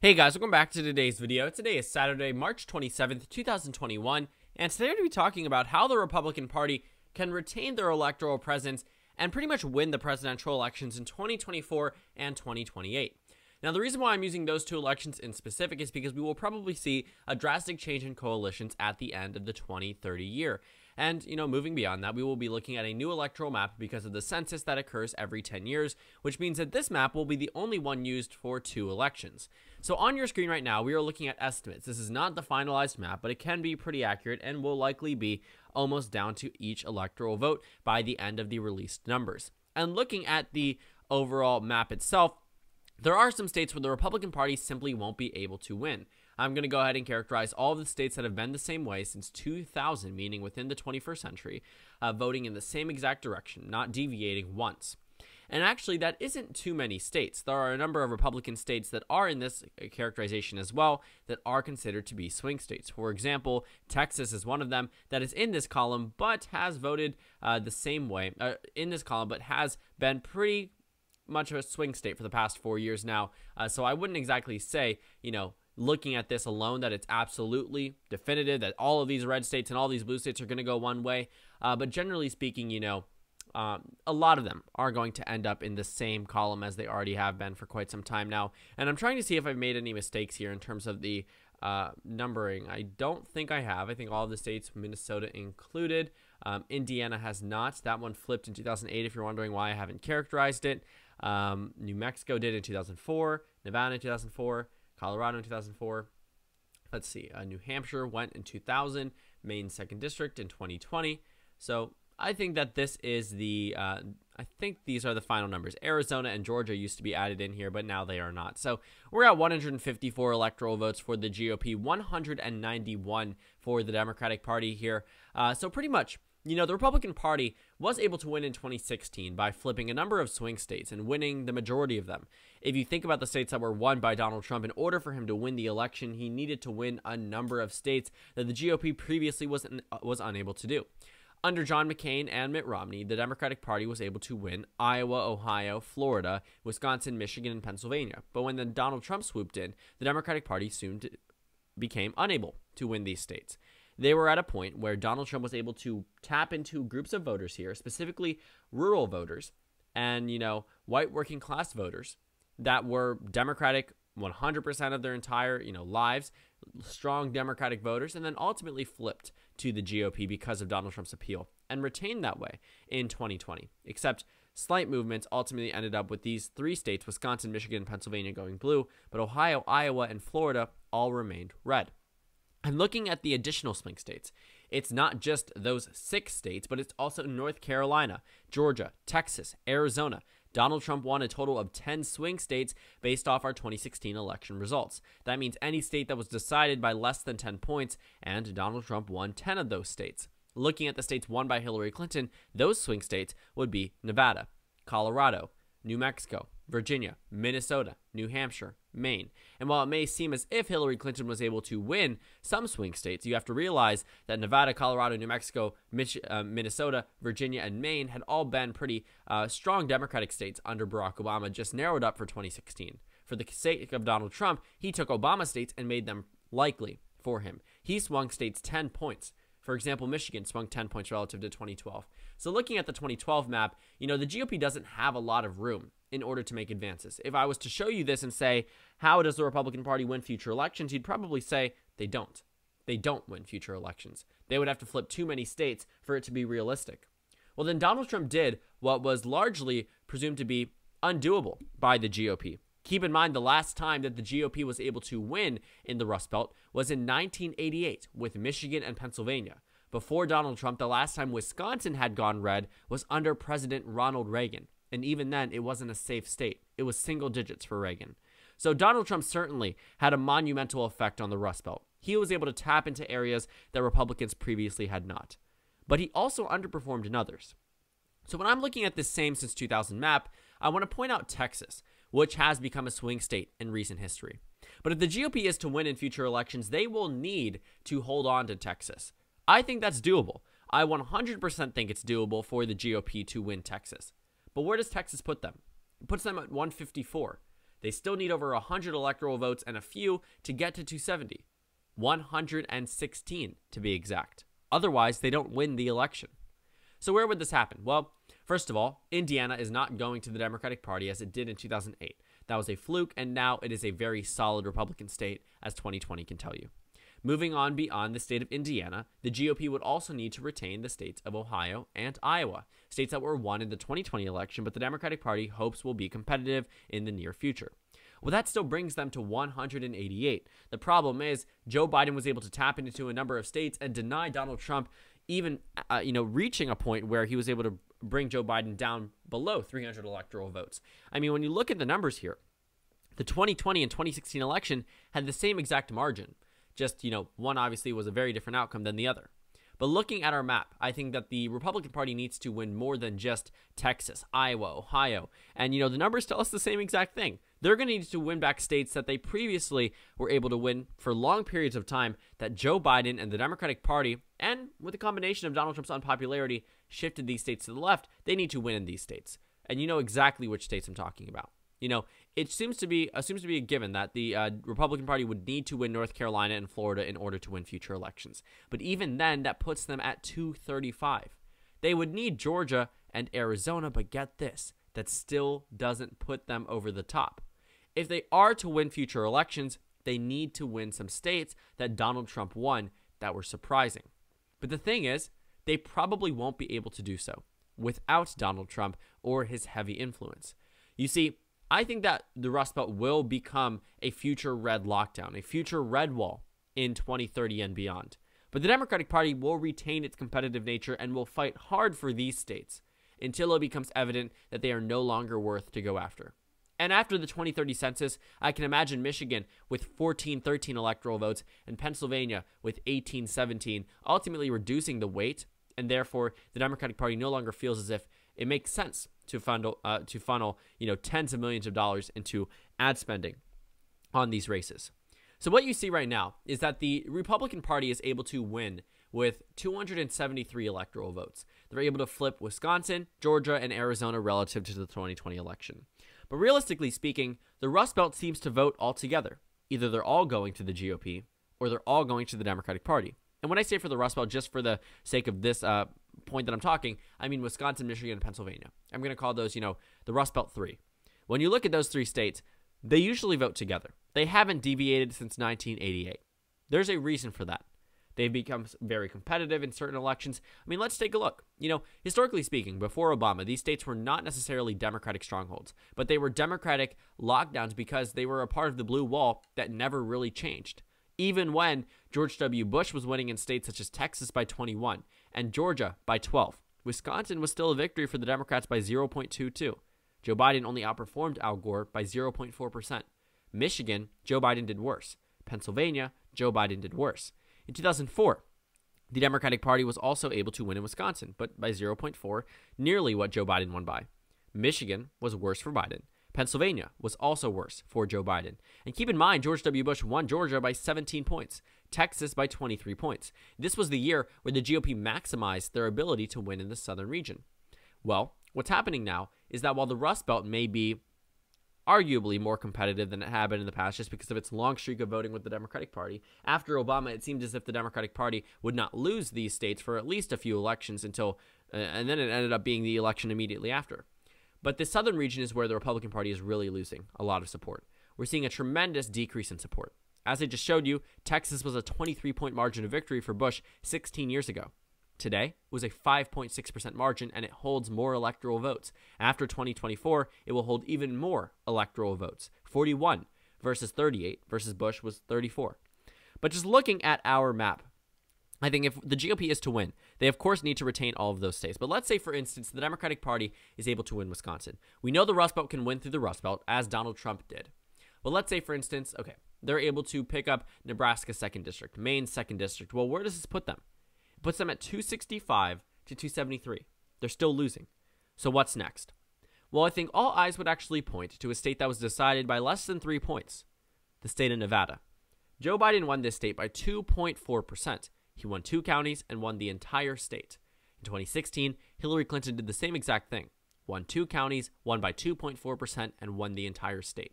Hey guys, welcome back to today's video. Today is Saturday, March 27th, 2021, and today we're going to be talking about how the Republican Party can retain their electoral presence and pretty much win the presidential elections in 2024 and 2028. Now, the reason why I'm using those two elections in specific is because we will probably see a drastic change in coalitions at the end of the 2030 year. And, you know, moving beyond that, we will be looking at a new electoral map because of the census that occurs every 10 years, which means that this map will be the only one used for two elections. So on your screen right now, we are looking at estimates. This is not the finalized map, but it can be pretty accurate and will likely be almost down to each electoral vote by the end of the released numbers. And looking at the overall map itself, there are some states where the Republican Party simply won't be able to win. I'm going to go ahead and characterize all the states that have been the same way since 2000, meaning within the 21st century, uh, voting in the same exact direction, not deviating once. And actually, that isn't too many states. There are a number of Republican states that are in this uh, characterization as well that are considered to be swing states. For example, Texas is one of them that is in this column but has voted uh, the same way uh, in this column, but has been pretty much of a swing state for the past four years now. Uh, so I wouldn't exactly say, you know, looking at this alone that it's absolutely definitive that all of these red states and all these blue states are going to go one way. Uh, but generally speaking, you know, um, a lot of them are going to end up in the same column as they already have been for quite some time now. And I'm trying to see if I've made any mistakes here in terms of the uh, numbering. I don't think I have. I think all of the states, Minnesota included. Um, Indiana has not. That one flipped in 2008 if you're wondering why I haven't characterized it. Um, New Mexico did in 2004, Nevada in 2004, Colorado in 2004. Let's see, uh, New Hampshire went in 2000, Maine second district in 2020. So I think that this is the, uh, I think these are the final numbers. Arizona and Georgia used to be added in here, but now they are not. So we're at 154 electoral votes for the GOP, 191 for the Democratic Party here. Uh, so pretty much you know, the Republican Party was able to win in 2016 by flipping a number of swing states and winning the majority of them. If you think about the states that were won by Donald Trump, in order for him to win the election, he needed to win a number of states that the GOP previously was, was unable to do. Under John McCain and Mitt Romney, the Democratic Party was able to win Iowa, Ohio, Florida, Wisconsin, Michigan, and Pennsylvania. But when then Donald Trump swooped in, the Democratic Party soon became unable to win these states they were at a point where Donald Trump was able to tap into groups of voters here, specifically rural voters and, you know, white working class voters that were Democratic 100% of their entire, you know, lives, strong Democratic voters, and then ultimately flipped to the GOP because of Donald Trump's appeal and retained that way in 2020. Except slight movements ultimately ended up with these three states Wisconsin, Michigan, and Pennsylvania going blue, but Ohio, Iowa, and Florida all remained red. And looking at the additional swing states, it's not just those six states, but it's also North Carolina, Georgia, Texas, Arizona. Donald Trump won a total of 10 swing states based off our 2016 election results. That means any state that was decided by less than 10 points, and Donald Trump won 10 of those states. Looking at the states won by Hillary Clinton, those swing states would be Nevada, Colorado, New Mexico, Virginia, Minnesota, New Hampshire, Maine. And while it may seem as if Hillary Clinton was able to win some swing states, you have to realize that Nevada, Colorado, New Mexico, Mich- uh, Minnesota, Virginia, and Maine had all been pretty uh, strong Democratic states under Barack Obama, just narrowed up for 2016. For the sake of Donald Trump, he took Obama states and made them likely for him. He swung states 10 points. For example, Michigan swung 10 points relative to 2012. So looking at the 2012 map, you know, the GOP doesn't have a lot of room in order to make advances. If I was to show you this and say, how does the Republican Party win future elections? You'd probably say they don't. They don't win future elections. They would have to flip too many states for it to be realistic. Well, then Donald Trump did what was largely presumed to be undoable by the GOP. Keep in mind the last time that the GOP was able to win in the Rust Belt was in 1988 with Michigan and Pennsylvania. Before Donald Trump, the last time Wisconsin had gone red was under President Ronald Reagan. And even then, it wasn't a safe state. It was single digits for Reagan. So Donald Trump certainly had a monumental effect on the Rust Belt. He was able to tap into areas that Republicans previously had not. But he also underperformed in others. So when I'm looking at this same since 2000 map, I want to point out Texas, which has become a swing state in recent history. But if the GOP is to win in future elections, they will need to hold on to Texas. I think that's doable. I 100% think it's doable for the GOP to win Texas. But where does Texas put them? It puts them at 154. They still need over 100 electoral votes and a few to get to 270. 116 to be exact. Otherwise, they don't win the election. So, where would this happen? Well, first of all, Indiana is not going to the Democratic Party as it did in 2008. That was a fluke, and now it is a very solid Republican state, as 2020 can tell you. Moving on beyond the state of Indiana, the GOP would also need to retain the states of Ohio and Iowa, states that were won in the 2020 election, but the Democratic Party hopes will be competitive in the near future. Well, that still brings them to 188. The problem is Joe Biden was able to tap into a number of states and deny Donald Trump even uh, you know reaching a point where he was able to bring Joe Biden down below 300 electoral votes. I mean, when you look at the numbers here, the 2020 and 2016 election had the same exact margin. Just, you know, one obviously was a very different outcome than the other. But looking at our map, I think that the Republican Party needs to win more than just Texas, Iowa, Ohio. And, you know, the numbers tell us the same exact thing. They're going to need to win back states that they previously were able to win for long periods of time that Joe Biden and the Democratic Party, and with the combination of Donald Trump's unpopularity, shifted these states to the left. They need to win in these states. And you know exactly which states I'm talking about. You know, it seems to be uh, seems to be a given that the uh, Republican Party would need to win North Carolina and Florida in order to win future elections. But even then, that puts them at 235. They would need Georgia and Arizona, but get this, that still doesn't put them over the top. If they are to win future elections, they need to win some states that Donald Trump won that were surprising. But the thing is, they probably won't be able to do so without Donald Trump or his heavy influence. You see, I think that the Rust Belt will become a future red lockdown, a future red wall in 2030 and beyond. But the Democratic Party will retain its competitive nature and will fight hard for these states until it becomes evident that they are no longer worth to go after. And after the 2030 census, I can imagine Michigan with 14, 13 electoral votes and Pennsylvania with 18, 17, ultimately reducing the weight, and therefore the Democratic Party no longer feels as if it makes sense to funnel uh, to funnel you know tens of millions of dollars into ad spending on these races. So what you see right now is that the Republican Party is able to win with 273 electoral votes. They're able to flip Wisconsin, Georgia, and Arizona relative to the 2020 election. But realistically speaking, the Rust Belt seems to vote altogether. Either they're all going to the GOP or they're all going to the Democratic Party. And when I say for the Rust Belt, just for the sake of this uh, point that I'm talking, I mean Wisconsin, Michigan, and Pennsylvania. I'm going to call those, you know, the Rust Belt three. When you look at those three states, they usually vote together. They haven't deviated since 1988. There's a reason for that. They've become very competitive in certain elections. I mean, let's take a look. You know, historically speaking, before Obama, these states were not necessarily Democratic strongholds, but they were Democratic lockdowns because they were a part of the blue wall that never really changed even when George W. Bush was winning in states such as Texas by 21 and Georgia by 12. Wisconsin was still a victory for the Democrats by 0.22. Joe Biden only outperformed Al Gore by 0.4%. Michigan, Joe Biden did worse. Pennsylvania, Joe Biden did worse. In 2004, the Democratic Party was also able to win in Wisconsin, but by 0.4, nearly what Joe Biden won by. Michigan was worse for Biden. Pennsylvania was also worse for Joe Biden. And keep in mind, George W. Bush won Georgia by 17 points, Texas by 23 points. This was the year where the GOP maximized their ability to win in the southern region. Well, what's happening now is that while the Rust Belt may be arguably more competitive than it had been in the past just because of its long streak of voting with the Democratic Party. After Obama, it seemed as if the Democratic Party would not lose these states for at least a few elections until, uh, and then it ended up being the election immediately after. But the southern region is where the Republican Party is really losing a lot of support. We're seeing a tremendous decrease in support. As I just showed you, Texas was a 23 point margin of victory for Bush 16 years ago. Today was a 5.6% margin, and it holds more electoral votes. After 2024, it will hold even more electoral votes 41 versus 38 versus Bush was 34. But just looking at our map I think if the GOP is to win, they of course need to retain all of those states. But let's say, for instance, the Democratic Party is able to win Wisconsin. We know the Rust Belt can win through the Rust Belt, as Donald Trump did. But let's say, for instance, okay, they're able to pick up Nebraska's second district, Maine's second district. Well, where does this put them? It puts them at 265 to 273. They're still losing. So what's next? Well, I think all eyes would actually point to a state that was decided by less than three points the state of Nevada. Joe Biden won this state by 2.4%. He won two counties and won the entire state. In 2016, Hillary Clinton did the same exact thing won two counties, won by 2.4%, and won the entire state.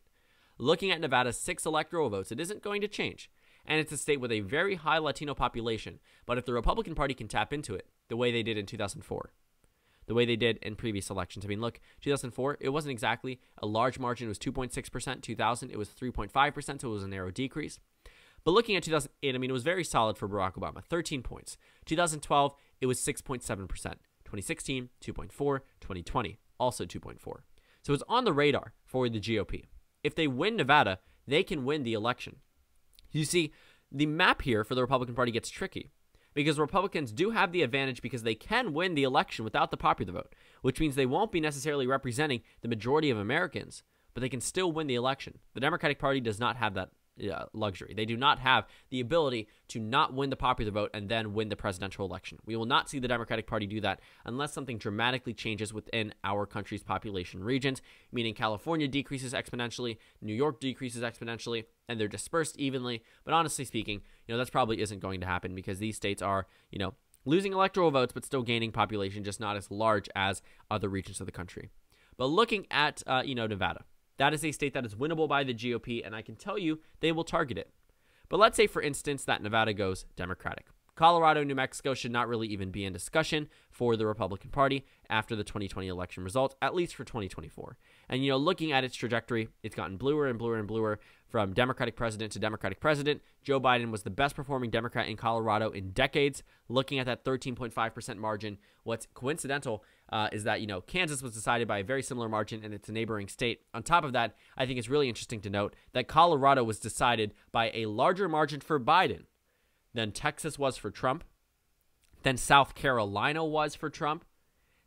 Looking at Nevada's six electoral votes, it isn't going to change. And it's a state with a very high Latino population, but if the Republican Party can tap into it, the way they did in 2004, the way they did in previous elections. I mean, look, 2004, it wasn't exactly a large margin, it was 2.6%. 2000, it was 3.5%, so it was a narrow decrease. But looking at 2008, I mean, it was very solid for Barack Obama 13 points. 2012, it was 6.7%. 2016, 2.4. 2020, also 2.4. So it's on the radar for the GOP. If they win Nevada, they can win the election. You see, the map here for the Republican Party gets tricky because Republicans do have the advantage because they can win the election without the popular vote, which means they won't be necessarily representing the majority of Americans, but they can still win the election. The Democratic Party does not have that uh, luxury. They do not have the ability to not win the popular vote and then win the presidential election. We will not see the Democratic Party do that unless something dramatically changes within our country's population regions, meaning California decreases exponentially, New York decreases exponentially, and they're dispersed evenly. But honestly speaking, you know, that's probably isn't going to happen because these states are, you know, losing electoral votes but still gaining population, just not as large as other regions of the country. But looking at, uh, you know, Nevada that is a state that is winnable by the GOP, and I can tell you they will target it. But let's say, for instance, that Nevada goes Democratic. Colorado, New Mexico should not really even be in discussion for the Republican Party after the 2020 election results, at least for 2024. And, you know, looking at its trajectory, it's gotten bluer and bluer and bluer from Democratic president to Democratic president. Joe Biden was the best performing Democrat in Colorado in decades. Looking at that 13.5% margin, what's coincidental uh, is that, you know, Kansas was decided by a very similar margin and it's a neighboring state. On top of that, I think it's really interesting to note that Colorado was decided by a larger margin for Biden then Texas was for Trump. Then South Carolina was for Trump.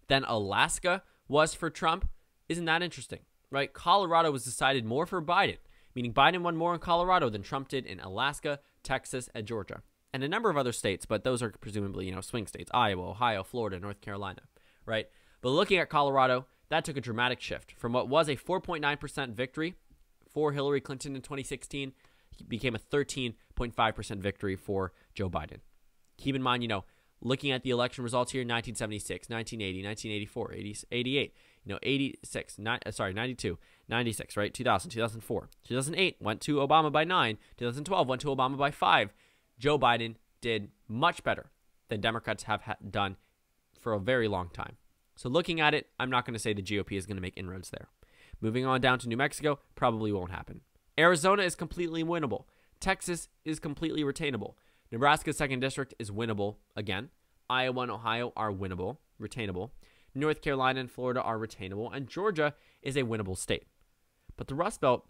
Then Alaska was for Trump. Isn't that interesting? Right? Colorado was decided more for Biden, meaning Biden won more in Colorado than Trump did in Alaska, Texas, and Georgia. And a number of other states, but those are presumably, you know, swing states Iowa, Ohio, Florida, North Carolina, right? But looking at Colorado, that took a dramatic shift from what was a 4.9% victory for Hillary Clinton in 2016 became a 13 0.5% victory for Joe Biden. Keep in mind, you know, looking at the election results here 1976, 1980, 1984, 80, 88, you know, 86, not, uh, sorry, 92, 96, right? 2000, 2004, 2008 went to Obama by nine, 2012 went to Obama by five. Joe Biden did much better than Democrats have ha- done for a very long time. So looking at it, I'm not going to say the GOP is going to make inroads there. Moving on down to New Mexico, probably won't happen. Arizona is completely winnable. Texas is completely retainable. Nebraska's second district is winnable again. Iowa and Ohio are winnable, retainable. North Carolina and Florida are retainable, and Georgia is a winnable state. But the Rust Belt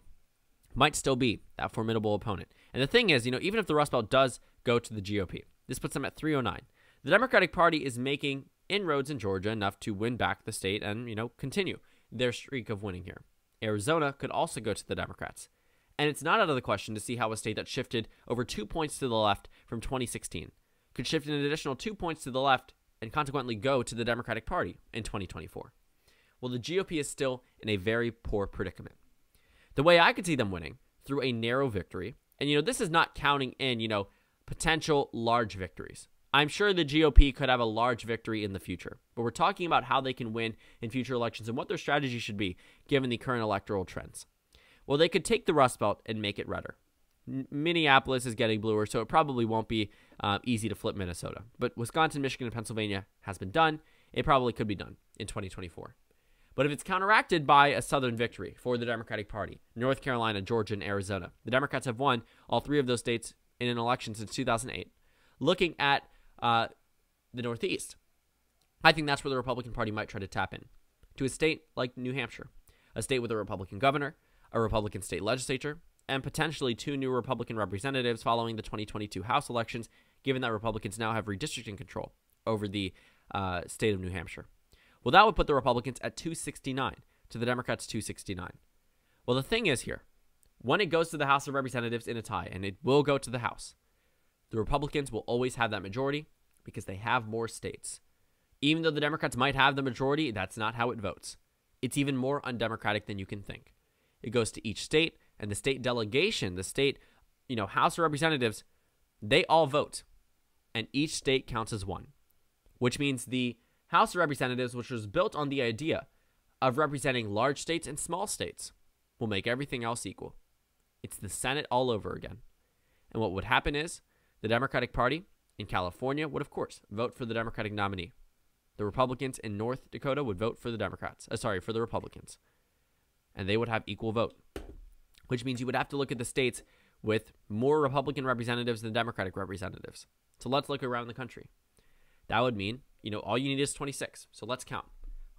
might still be that formidable opponent. And the thing is, you know, even if the Rust Belt does go to the GOP, this puts them at 309. The Democratic Party is making inroads in Georgia enough to win back the state and, you know, continue their streak of winning here. Arizona could also go to the Democrats. And it's not out of the question to see how a state that shifted over two points to the left from 2016 could shift an additional two points to the left and consequently go to the Democratic Party in 2024. Well, the GOP is still in a very poor predicament. The way I could see them winning through a narrow victory, and you know, this is not counting in, you know, potential large victories. I'm sure the GOP could have a large victory in the future, but we're talking about how they can win in future elections and what their strategy should be given the current electoral trends. Well, they could take the Rust Belt and make it redder. Minneapolis is getting bluer, so it probably won't be uh, easy to flip Minnesota. But Wisconsin, Michigan, and Pennsylvania has been done. It probably could be done in 2024. But if it's counteracted by a Southern victory for the Democratic Party, North Carolina, Georgia, and Arizona, the Democrats have won all three of those states in an election since 2008. Looking at uh, the Northeast, I think that's where the Republican Party might try to tap in to a state like New Hampshire, a state with a Republican governor, a Republican state legislature, and potentially two new Republican representatives following the 2022 House elections, given that Republicans now have redistricting control over the uh, state of New Hampshire. Well, that would put the Republicans at 269 to the Democrats 269. Well, the thing is here, when it goes to the House of Representatives in a tie, and it will go to the House, the Republicans will always have that majority because they have more states. Even though the Democrats might have the majority, that's not how it votes. It's even more undemocratic than you can think. It goes to each state and the state delegation, the state, you know, House of Representatives, they all vote. And each state counts as one, which means the House of Representatives, which was built on the idea of representing large states and small states, will make everything else equal. It's the Senate all over again. And what would happen is the Democratic Party in California would, of course, vote for the Democratic nominee. The Republicans in North Dakota would vote for the Democrats. Uh, sorry, for the Republicans and they would have equal vote, which means you would have to look at the states with more Republican representatives than Democratic representatives. So let's look around the country. That would mean, you know, all you need is 26. So let's count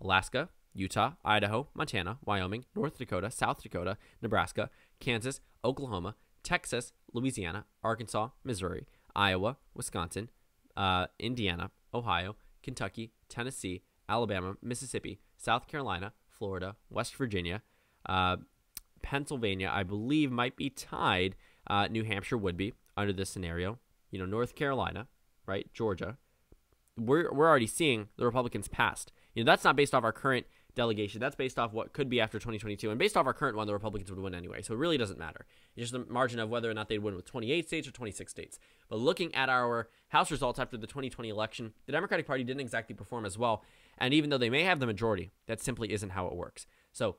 Alaska, Utah, Idaho, Montana, Wyoming, North Dakota, South Dakota, Nebraska, Kansas, Oklahoma, Texas, Louisiana, Arkansas, Missouri, Iowa, Wisconsin, uh, Indiana, Ohio, Kentucky, Tennessee, Alabama, Mississippi, South Carolina, Florida, West Virginia, uh, Pennsylvania, I believe, might be tied. Uh, New Hampshire would be under this scenario. You know, North Carolina, right? Georgia. We're, we're already seeing the Republicans passed. You know, that's not based off our current delegation. That's based off what could be after 2022. And based off our current one, the Republicans would win anyway. So it really doesn't matter. It's just the margin of whether or not they'd win with 28 states or 26 states. But looking at our House results after the 2020 election, the Democratic Party didn't exactly perform as well. And even though they may have the majority, that simply isn't how it works. So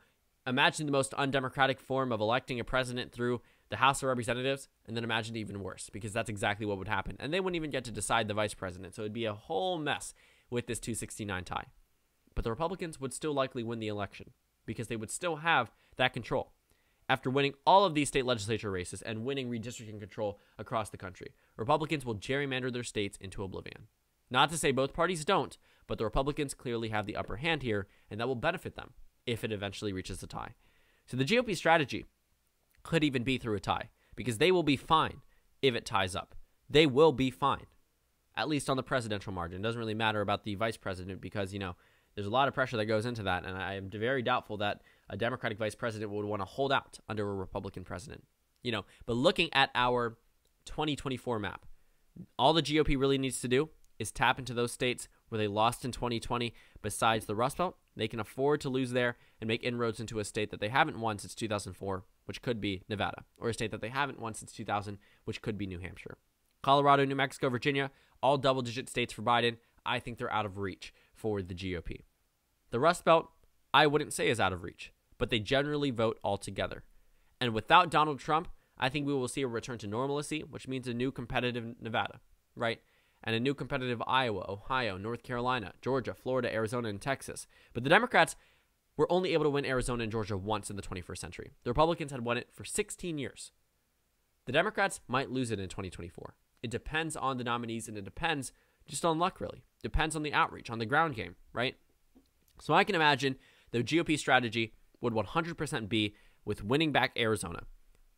imagine the most undemocratic form of electing a president through the House of Representatives, and then imagine even worse, because that's exactly what would happen. And they wouldn't even get to decide the vice president. So it'd be a whole mess with this 269 tie. But the Republicans would still likely win the election because they would still have that control after winning all of these state legislature races and winning redistricting control across the country. Republicans will gerrymander their states into oblivion. Not to say both parties don't, but the Republicans clearly have the upper hand here, and that will benefit them if it eventually reaches a tie. So the GOP strategy could even be through a tie because they will be fine if it ties up. They will be fine, at least on the presidential margin. It doesn't really matter about the vice president because, you know, there's a lot of pressure that goes into that. And I am very doubtful that a Democratic vice president would want to hold out under a Republican president. You know, but looking at our 2024 map, all the GOP really needs to do is tap into those states where they lost in 2020 besides the Rust Belt. They can afford to lose there and make inroads into a state that they haven't won since 2004, which could be Nevada, or a state that they haven't won since 2000, which could be New Hampshire. Colorado, New Mexico, Virginia, all double digit states for Biden. I think they're out of reach for the GOP. The Rust Belt, I wouldn't say is out of reach, but they generally vote all together. And without Donald Trump, I think we will see a return to normalcy, which means a new competitive Nevada, right? and a new competitive Iowa, Ohio, North Carolina, Georgia, Florida, Arizona, and Texas. But the Democrats were only able to win Arizona and Georgia once in the 21st century. The Republicans had won it for 16 years. The Democrats might lose it in 2024. It depends on the nominees and it depends just on luck, really. Depends on the outreach, on the ground game, right? So I can imagine the GOP strategy would 100% be with winning back Arizona,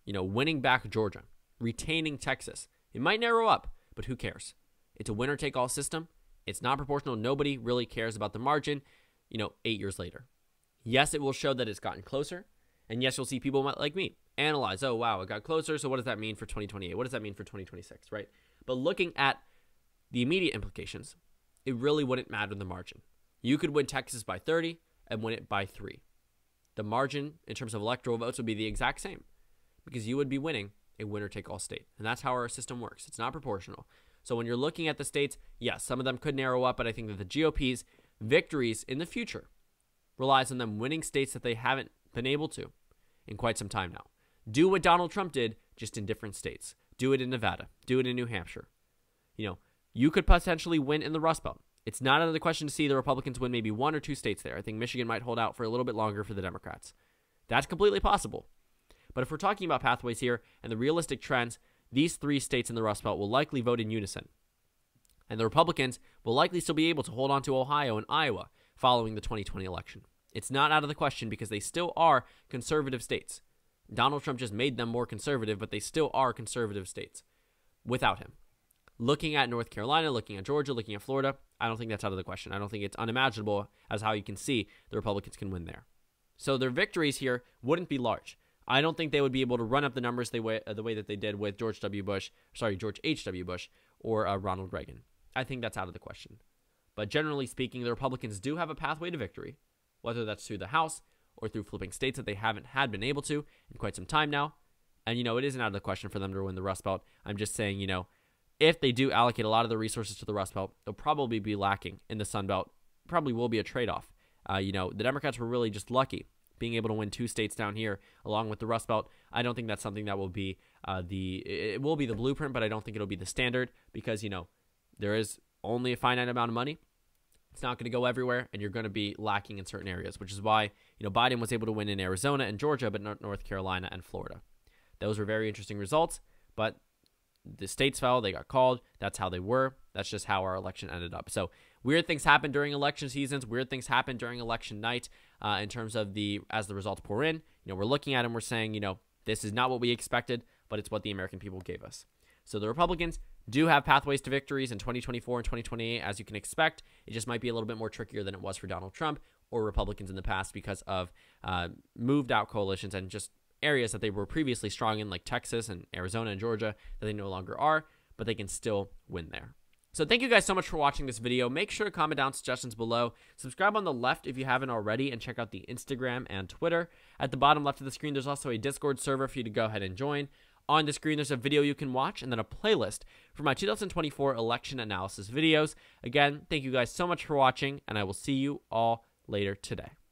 you know, winning back Georgia, retaining Texas. It might narrow up, but who cares? It's a winner take all system. It's not proportional. Nobody really cares about the margin, you know, eight years later. Yes, it will show that it's gotten closer. And yes, you'll see people like me analyze, oh, wow, it got closer. So what does that mean for 2028? What does that mean for 2026, right? But looking at the immediate implications, it really wouldn't matter the margin. You could win Texas by 30 and win it by three. The margin in terms of electoral votes would be the exact same because you would be winning a winner take all state. And that's how our system works. It's not proportional. So when you're looking at the states, yes, some of them could narrow up, but I think that the GOP's victories in the future relies on them winning states that they haven't been able to in quite some time now. Do what Donald Trump did, just in different states. Do it in Nevada. Do it in New Hampshire. You know, you could potentially win in the Rust Belt. It's not out of the question to see the Republicans win maybe one or two states there. I think Michigan might hold out for a little bit longer for the Democrats. That's completely possible. But if we're talking about pathways here and the realistic trends, these three states in the Rust Belt will likely vote in unison. And the Republicans will likely still be able to hold on to Ohio and Iowa following the 2020 election. It's not out of the question because they still are conservative states. Donald Trump just made them more conservative, but they still are conservative states without him. Looking at North Carolina, looking at Georgia, looking at Florida, I don't think that's out of the question. I don't think it's unimaginable as how you can see the Republicans can win there. So their victories here wouldn't be large. I don't think they would be able to run up the numbers they way, the way that they did with George W. Bush, sorry, George H.W. Bush or uh, Ronald Reagan. I think that's out of the question. But generally speaking, the Republicans do have a pathway to victory, whether that's through the House or through flipping states that they haven't had been able to in quite some time now. And, you know, it isn't out of the question for them to win the Rust Belt. I'm just saying, you know, if they do allocate a lot of the resources to the Rust Belt, they'll probably be lacking in the Sun Belt. Probably will be a trade off. Uh, you know, the Democrats were really just lucky being able to win two states down here along with the Rust Belt. I don't think that's something that will be uh, the it will be the blueprint, but I don't think it'll be the standard because you know there is only a finite amount of money. It's not going to go everywhere, and you're going to be lacking in certain areas, which is why you know Biden was able to win in Arizona and Georgia, but not North Carolina and Florida. Those were very interesting results, but the states fell. They got called. That's how they were. That's just how our election ended up. So weird things happen during election seasons. Weird things happen during election night uh, in terms of the as the results pour in. You know, we're looking at them. We're saying, you know, this is not what we expected, but it's what the American people gave us. So the Republicans do have pathways to victories in 2024 and 2028, as you can expect. It just might be a little bit more trickier than it was for Donald Trump or Republicans in the past because of uh, moved out coalitions and just areas that they were previously strong in, like Texas and Arizona and Georgia, that they no longer are, but they can still win there. So thank you guys so much for watching this video. Make sure to comment down suggestions below. Subscribe on the left if you haven't already and check out the Instagram and Twitter. At the bottom left of the screen, there's also a Discord server for you to go ahead and join. On the screen, there's a video you can watch and then a playlist for my 2024 election analysis videos. Again, thank you guys so much for watching, and I will see you all later today.